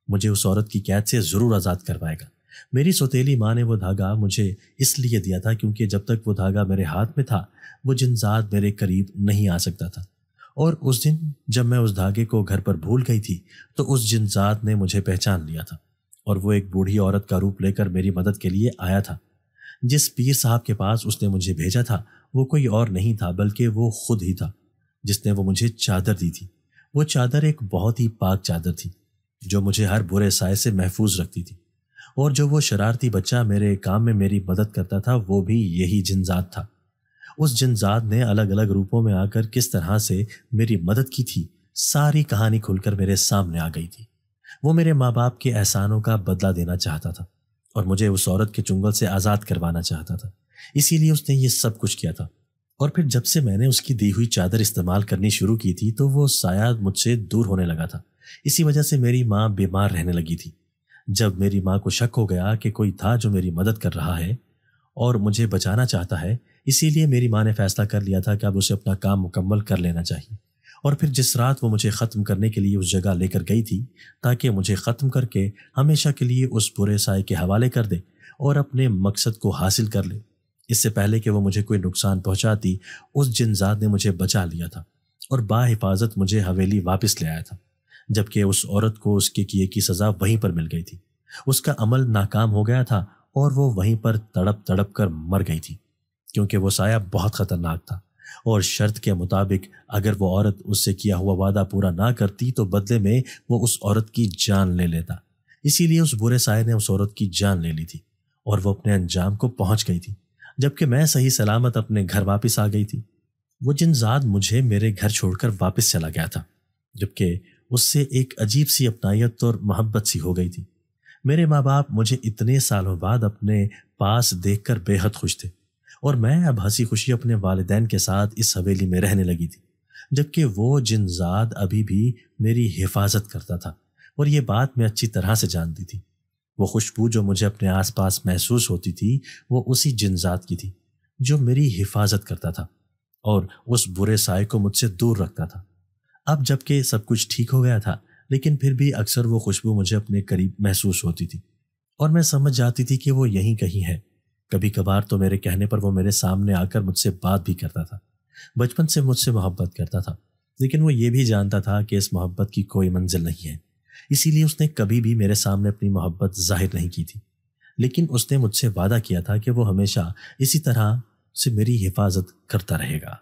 मुझे उस औरत की कैद से ज़रूर आज़ाद करवाएगा मेरी सोतीली माँ ने वो धागा मुझे इसलिए दिया था क्योंकि जब तक वो धागा मेरे हाथ में था वो जिनजात मेरे करीब नहीं आ सकता था और उस दिन जब मैं उस धागे को घर पर भूल गई थी तो उस जिनजात ने मुझे पहचान लिया था और वो एक बूढ़ी औरत का रूप लेकर मेरी मदद के लिए आया था जिस पीर साहब के पास उसने मुझे भेजा था वो कोई और नहीं था बल्कि वो खुद ही था जिसने वो मुझे चादर दी थी वो चादर एक बहुत ही पाक चादर थी जो मुझे हर बुरे साय से महफूज रखती थी और जो वो शरारती बच्चा मेरे काम में मेरी मदद करता था वो भी यही जिनजात था उस जनजात ने अलग अलग रूपों में आकर किस तरह से मेरी मदद की थी सारी कहानी खुलकर मेरे सामने आ गई थी वो मेरे माँ बाप के एहसानों का बदला देना चाहता था और मुझे उस औरत के चुंगल से आज़ाद करवाना चाहता था इसीलिए उसने ये सब कुछ किया था और फिर जब से मैंने उसकी दी हुई चादर इस्तेमाल करनी शुरू की थी तो वो साया मुझसे दूर होने लगा था इसी वजह से मेरी माँ बीमार रहने लगी थी जब मेरी माँ को शक हो गया कि कोई था जो मेरी मदद कर रहा है और मुझे बचाना चाहता है इसीलिए मेरी माँ ने फैसला कर लिया था कि अब उसे अपना काम मुकम्मल कर लेना चाहिए और फिर जिस रात वो मुझे ख़त्म करने के लिए उस जगह लेकर गई थी ताकि मुझे ख़त्म करके हमेशा के लिए उस बुरे साय के हवाले कर दे और अपने मकसद को हासिल कर ले इससे पहले कि वो मुझे कोई नुकसान पहुंचाती उस जिनजात ने मुझे बचा लिया था और बाहिफाजत मुझे हवेली वापस ले आया था जबकि उस औरत को उसके किए की सज़ा वहीं पर मिल गई थी उसका अमल नाकाम हो गया था और वो वहीं पर तड़प तड़प कर मर गई थी क्योंकि वो साया बहुत ख़तरनाक था और शर्त के मुताबिक अगर वो औरत उससे किया हुआ वादा पूरा ना करती तो बदले में वो उस औरत की जान ले लेता इसीलिए उस बुरे साय ने उस औरत की जान ले ली थी और वो अपने अंजाम को पहुंच गई थी जबकि मैं सही सलामत अपने घर वापस आ गई थी वो जिनजाद मुझे मेरे घर छोड़कर वापस चला गया था जबकि उससे एक अजीब सी अपनायत और मोहब्बत सी हो गई थी मेरे माँ बाप मुझे इतने सालों बाद अपने पास देखकर बेहद खुश थे और मैं अब हंसी खुशी अपने वालदेन के साथ इस हवेली में रहने लगी थी जबकि वो जिनजाद अभी भी मेरी हिफाजत करता था और ये बात मैं अच्छी तरह से जानती थी वो खुशबू जो मुझे अपने आसपास महसूस होती थी वो उसी जिनजात की थी जो मेरी हिफाजत करता था और उस बुरे साय को मुझसे दूर रखता था अब जबकि सब कुछ ठीक हो गया था लेकिन फिर भी अक्सर वो खुशबू मुझे अपने करीब महसूस होती थी और मैं समझ जाती थी कि वो यहीं कहीं है कभी कभार तो मेरे कहने पर वो मेरे सामने आकर मुझसे बात भी करता था बचपन से मुझसे मोहब्बत करता था लेकिन वो ये भी जानता था कि इस मोहब्बत की कोई मंजिल नहीं है इसीलिए उसने कभी भी मेरे सामने अपनी मोहब्बत जाहिर नहीं की थी लेकिन उसने मुझसे वादा किया था कि वो हमेशा इसी तरह से मेरी हिफाजत करता रहेगा